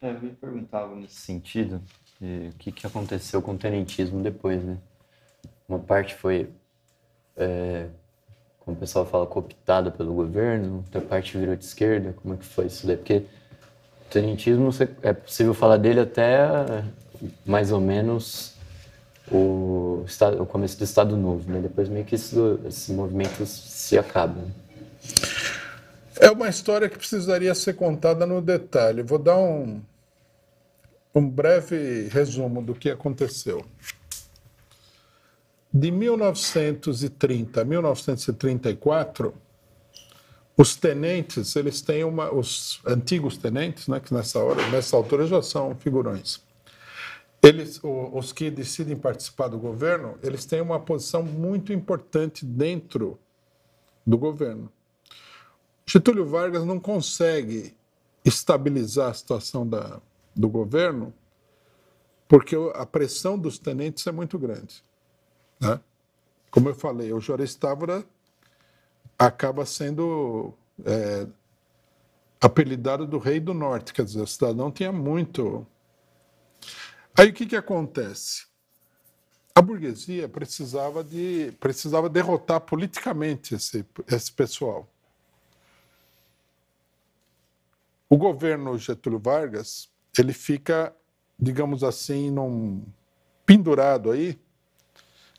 É, eu me perguntava nesse sentido o que, que aconteceu com o tenentismo depois, né? Uma parte foi, é, como o pessoal fala, cooptada pelo governo, outra parte virou de esquerda. Como é que foi isso daí? Porque o tenentismo, é possível falar dele até mais ou menos o, estado, o começo do Estado Novo, né? Depois meio que isso, esses movimentos se acabam. Né? É uma história que precisaria ser contada no detalhe. Vou dar um, um breve resumo do que aconteceu. De 1930 a 1934, os tenentes, eles têm uma, os antigos tenentes, né, que nessa hora, nessa altura já são figurões. Eles, os que decidem participar do governo, eles têm uma posição muito importante dentro do governo. Getúlio Vargas não consegue estabilizar a situação da, do governo porque a pressão dos tenentes é muito grande. Né? Como eu falei, o Juarez Távora acaba sendo é, apelidado do Rei do Norte, quer dizer, o cidadão tinha muito. Aí o que, que acontece? A burguesia precisava, de, precisava derrotar politicamente esse, esse pessoal. O governo Getúlio Vargas, ele fica, digamos assim, num pendurado aí,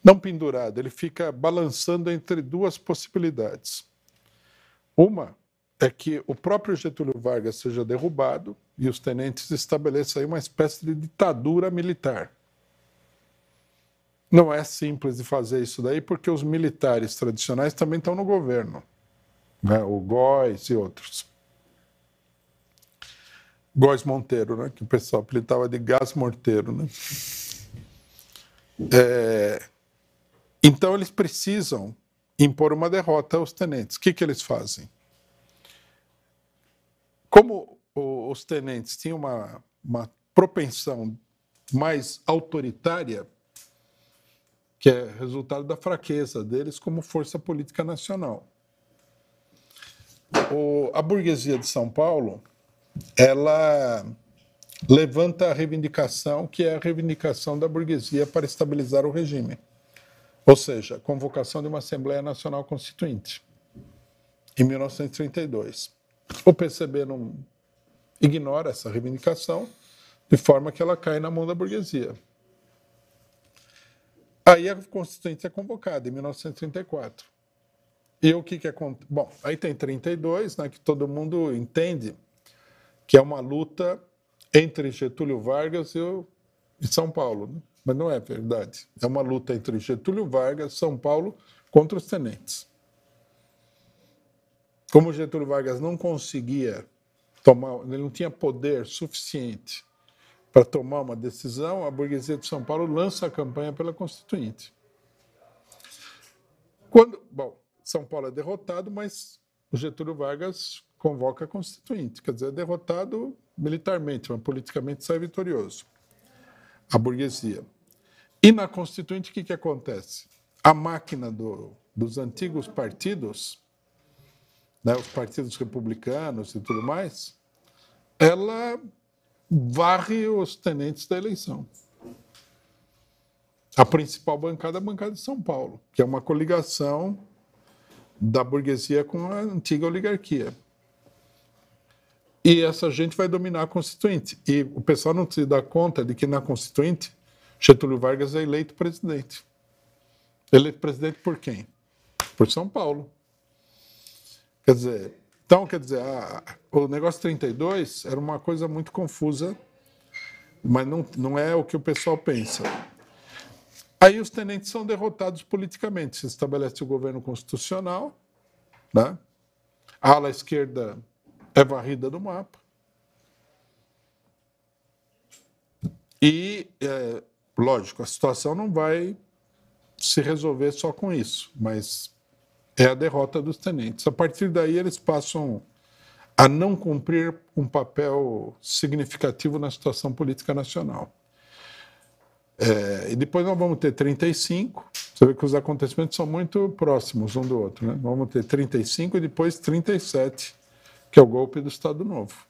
não pendurado, ele fica balançando entre duas possibilidades. Uma é que o próprio Getúlio Vargas seja derrubado e os tenentes estabeleçam aí uma espécie de ditadura militar. Não é simples de fazer isso daí, porque os militares tradicionais também estão no governo, né? o Góes e outros. Góes Monteiro, né? que o pessoal apelidava de Gás Morteiro. Né? É... Então, eles precisam impor uma derrota aos tenentes. O que, que eles fazem? Como os tenentes tinham uma, uma propensão mais autoritária, que é resultado da fraqueza deles como força política nacional. O, a burguesia de São Paulo ela levanta a reivindicação que é a reivindicação da burguesia para estabilizar o regime, ou seja, a convocação de uma Assembleia Nacional Constituinte em 1932. O PCB não ignora essa reivindicação, de forma que ela cai na mão da burguesia. Aí a Constituinte é convocada em 1934. E o que que acontece? É... Bom, aí tem 32, né, que todo mundo entende que é uma luta entre Getúlio Vargas e, o, e São Paulo. Né? Mas não é verdade. É uma luta entre Getúlio Vargas, São Paulo, contra os tenentes. Como Getúlio Vargas não conseguia tomar, ele não tinha poder suficiente para tomar uma decisão, a burguesia de São Paulo lança a campanha pela Constituinte. Quando, bom, São Paulo é derrotado, mas o Getúlio Vargas convoca a Constituinte, quer dizer, é derrotado militarmente, mas politicamente sai vitorioso. A burguesia. E na Constituinte, o que, que acontece? A máquina do, dos antigos partidos, né, os partidos republicanos e tudo mais, ela varre os tenentes da eleição. A principal bancada é a bancada de São Paulo, que é uma coligação da burguesia com a antiga oligarquia. E essa gente vai dominar a Constituinte. E o pessoal não se dá conta de que na Constituinte Getúlio Vargas é eleito presidente. Eleito presidente por quem? Por São Paulo. Quer dizer, então, quer dizer, a, o negócio 32 era uma coisa muito confusa, mas não, não é o que o pessoal pensa. Aí os tenentes são derrotados politicamente. Se estabelece o governo constitucional, né? a ala esquerda é varrida do mapa. E, é, lógico, a situação não vai se resolver só com isso, mas é a derrota dos tenentes. A partir daí, eles passam a não cumprir um papel significativo na situação política nacional. É, e depois nós vamos ter 35. Você vê que os acontecimentos são muito próximos um do outro. Né? Vamos ter 35 e depois 37, que é o golpe do Estado Novo.